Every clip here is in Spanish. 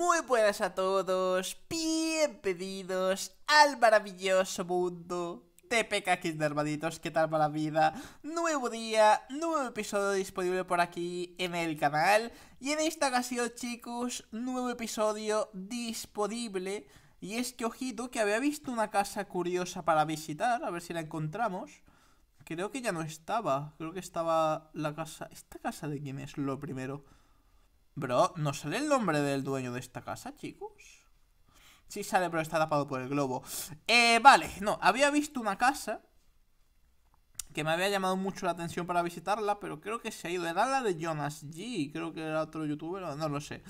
muy buenas a todos, bienvenidos al maravilloso mundo de PKX hermanitos, ¿qué tal para la vida? Nuevo día, nuevo episodio disponible por aquí en el canal Y en esta ocasión chicos, nuevo episodio disponible Y es que ojito que había visto una casa curiosa para visitar, a ver si la encontramos Creo que ya no estaba, creo que estaba la casa... ¿Esta casa de quién es lo primero? Bro, ¿no sale el nombre del dueño de esta casa, chicos? Sí sale, pero está tapado por el globo. Eh, vale, no, había visto una casa que me había llamado mucho la atención para visitarla, pero creo que se ha ido. Era la de Jonas G, creo que era otro youtuber, no lo sé.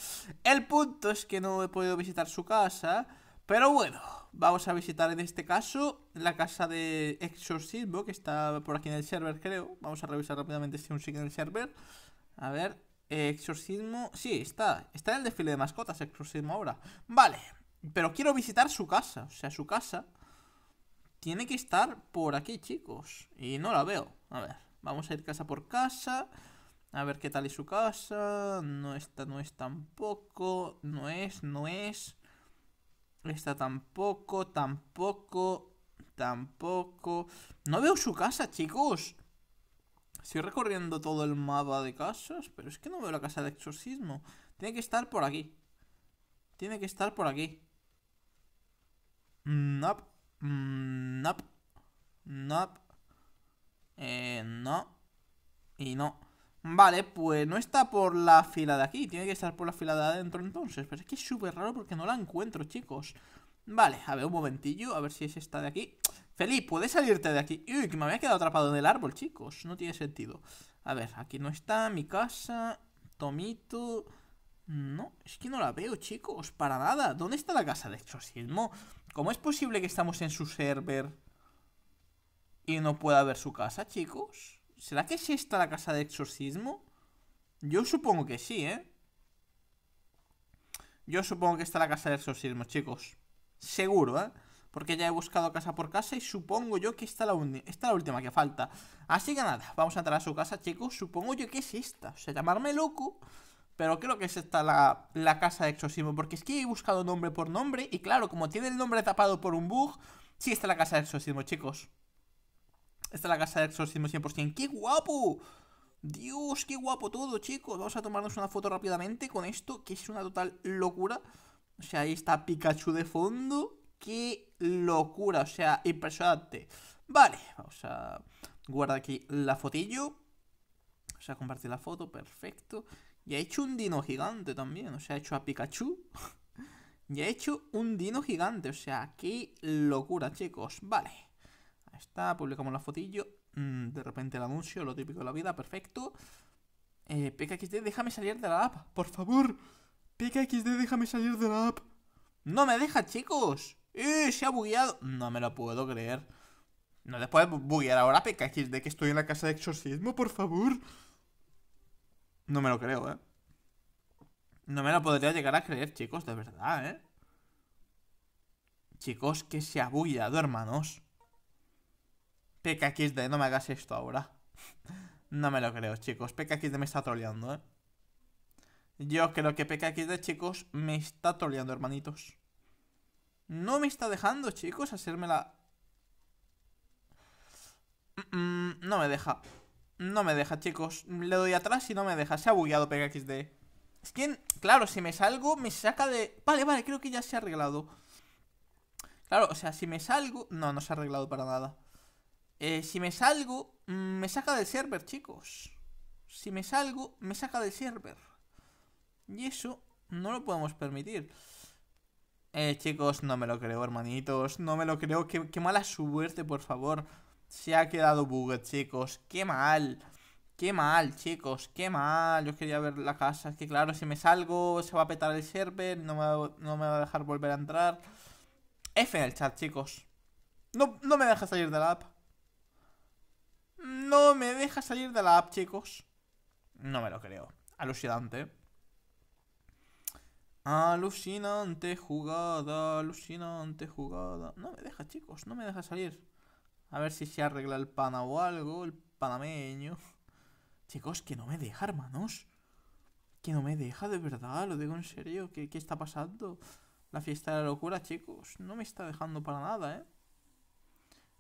El punto es que no he podido visitar su casa, pero bueno, vamos a visitar en este caso la casa de Exorcismo, que está por aquí en el server, creo. Vamos a revisar rápidamente si un sigue en el server. A ver, eh, exorcismo. Sí, está. Está en el desfile de mascotas, exorcismo ahora. Vale. Pero quiero visitar su casa. O sea, su casa. Tiene que estar por aquí, chicos. Y no la veo. A ver, vamos a ir casa por casa. A ver qué tal es su casa. No está, no es tampoco. No es, no es. Esta tampoco, tampoco, tampoco. No veo su casa, chicos. Estoy recorriendo todo el mapa de casas, pero es que no veo la casa de exorcismo. Tiene que estar por aquí. Tiene que estar por aquí. Nap. Nap. Nap. Eh, no. Y no. Vale, pues no está por la fila de aquí. Tiene que estar por la fila de adentro entonces. Pero es que es súper raro porque no la encuentro, chicos. Vale, a ver, un momentillo. A ver si es esta de aquí. Felipe, ¿puedes salirte de aquí? Uy, que me había quedado atrapado en el árbol, chicos. No tiene sentido. A ver, aquí no está mi casa. Tomito. No, es que no la veo, chicos. Para nada. ¿Dónde está la casa de exorcismo? ¿Cómo es posible que estamos en su server y no pueda ver su casa, chicos? ¿Será que sí está la casa de exorcismo? Yo supongo que sí, ¿eh? Yo supongo que está la casa de exorcismo, chicos. Seguro, ¿eh? porque ya he buscado casa por casa y supongo yo que esta, la es la última que falta. Así que nada, vamos a entrar a su casa, chicos. Supongo yo que es esta. O sea, llamarme loco, pero creo que es esta la, casa de exorcismo porque es que he buscado nombre por nombre y claro, como tiene el nombre tapado por un bug, sí, esta es la casa de exorcismo, chicos. Esta es la casa de Exorcismo 100%. ¡Qué guapo! Dios, qué guapo todo, chicos. Vamos a tomarnos una foto rápidamente con esto, que es una total locura. O sea, ahí está Pikachu de fondo. ¡Qué locura! O sea, impresionante. Vale, vamos a guardar aquí la fotillo. Vamos a compartir la foto, perfecto. Y ha hecho un dino gigante también. O sea, ha hecho a Pikachu. y ha hecho un dino gigante. O sea, qué locura, chicos. Vale. Ahí está, publicamos la fotillo. Mm, de repente el anuncio, lo típico de la vida, perfecto. Eh, PKXD, déjame salir de la app, por favor. PKXD, déjame salir de la app. No me deja, chicos. ¡Eh! ¡Se ha bugueado! No me lo puedo creer. No después puedes buguear ahora, PKX, de que estoy en la casa de exorcismo, por favor. No me lo creo, ¿eh? No me lo podría llegar a creer, chicos, de verdad, ¿eh? Chicos, que se ha bugueado, hermanos. PKXD, no me hagas esto ahora. no me lo creo, chicos. PKXD me está troleando, ¿eh? Yo creo que PKXD, chicos, me está troleando, hermanitos. No me está dejando, chicos, hacérmela. Mm, mm, no me deja. No me deja, chicos. Le doy atrás y no me deja. Se ha bugueado PKXD. Es que, claro, si me salgo, me saca de... Vale, vale, creo que ya se ha arreglado. Claro, o sea, si me salgo... No, no se ha arreglado para nada. Eh, si me salgo, mm, me saca del server, chicos. Si me salgo, me saca del server. Y eso no lo podemos permitir. Eh, chicos, no me lo creo, hermanitos. No me lo creo. Qué, qué mala suerte, por favor. Se ha quedado bugue, chicos. Qué mal. Qué mal, chicos. Qué mal. Yo quería ver la casa. Es que claro, si me salgo, se va a petar el server. No me, va, no me va a dejar volver a entrar. F en el chat, chicos. No, no me deja salir de la app. No me deja salir de la app, chicos. No me lo creo. Alucinante. Alucinante jugada, alucinante jugada. No me deja, chicos, no me deja salir. A ver si se arregla el pana o algo, el panameño. Chicos, que no me deja, hermanos. Que no me deja, de verdad, lo digo en serio. ¿Qué, está pasando? La fiesta de la locura, chicos. No me está dejando para nada, ¿eh?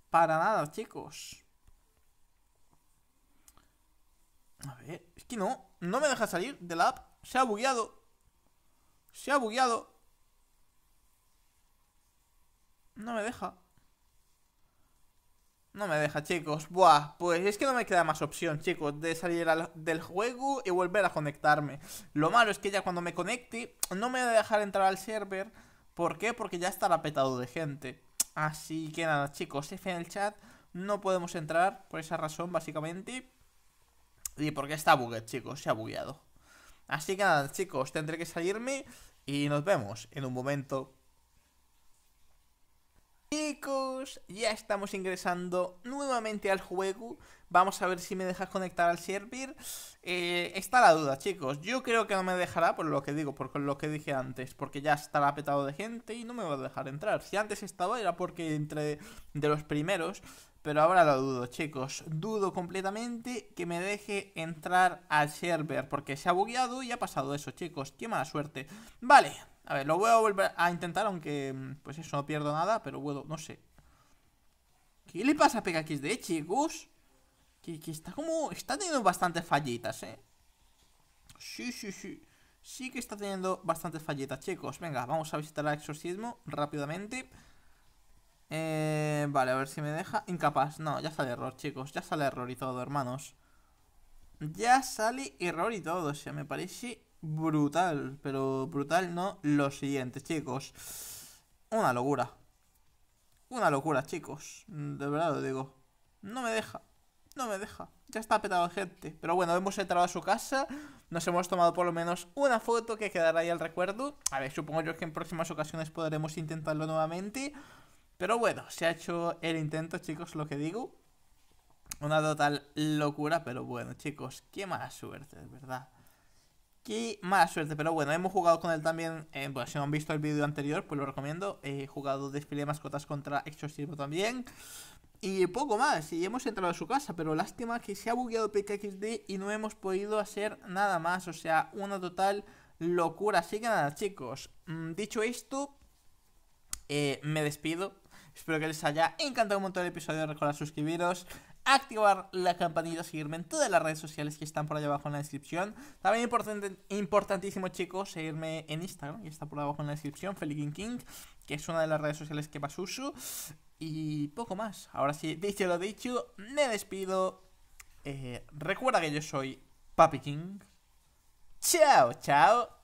Para nada, chicos. A ver, es que no, no me deja salir de la app. Se ha bugueado. Se ha bugueado. No me deja. No me deja, chicos. Buah, pues es que no me queda más opción, chicos, de salir del juego y volver a conectarme. Lo malo es que ya cuando me conecte, no me va a dejar entrar al server. ¿Por qué? Porque ya estará petado de gente. Así que nada, chicos, F en el chat. No podemos entrar por esa razón, básicamente. Y porque está bugueado, chicos, se ha bugueado. Así que nada, chicos, tendré que salirme y nos vemos en un momento. Chicos, ya estamos ingresando nuevamente al juego. Vamos a ver si me dejas conectar al servir. Eh, está la duda, chicos. Yo creo que no me dejará, por lo que digo, por lo que dije antes. Porque ya estará petado de gente y no me va a dejar entrar. Si antes estaba era porque entre de los primeros pero ahora lo dudo, chicos. Dudo completamente que me deje entrar al server. Porque se ha bugueado y ha pasado eso, chicos. Qué mala suerte. Vale. A ver, lo voy a volver a intentar, aunque... Mm, pues eso, no pierdo nada, pero bueno, no sé. ¿Qué le pasa a PKXD, chicos? Que, que está como... Está teniendo bastantes fallitas, ¿eh? Sí, sí, sí. Sí que está teniendo bastantes fallitas, chicos. Venga, vamos a visitar al exorcismo rápidamente. Eh, vale, a ver si me deja. Incapaz. No, ya sale error, chicos. Ya sale error y todo, hermanos. Ya sale error y todo. O sea, me parece brutal. Pero brutal no lo siguiente, chicos. Una locura. Una locura, chicos. Mm, de verdad lo digo. No me deja. No me deja. Ya está petado gente. Pero bueno, hemos entrado a su casa. Nos hemos tomado por lo menos una foto que quedará ahí al recuerdo. A ver, supongo yo que en próximas ocasiones podremos intentarlo nuevamente. Pero bueno, se ha hecho el intento, chicos, lo que digo. Una total locura, pero bueno, chicos, qué mala suerte, de verdad. Qué mala suerte, pero bueno, hemos jugado con él también. Eh, bueno, si no han visto el vídeo anterior, pues lo recomiendo. He jugado desfile mascotas contra Exorcismo también. Y poco más, y hemos entrado a su casa, pero lástima que se ha bugueado PKXD y no hemos podido hacer nada más, o sea, una total locura. Así que nada, chicos, mm, dicho esto, eh, me despido. Espero que les haya encantado un montón el episodio. Recordad suscribiros, activar la campanita, seguirme en todas las redes sociales que están por allá abajo en la descripción. También importante, importantísimo, chicos, seguirme en Instagram, que está por abajo en la descripción, Feliking King, que es una de las redes sociales que más uso. Y poco más. Ahora sí, dicho lo dicho, me despido. Eh, recuerda que yo soy Papi King. Chao, chao.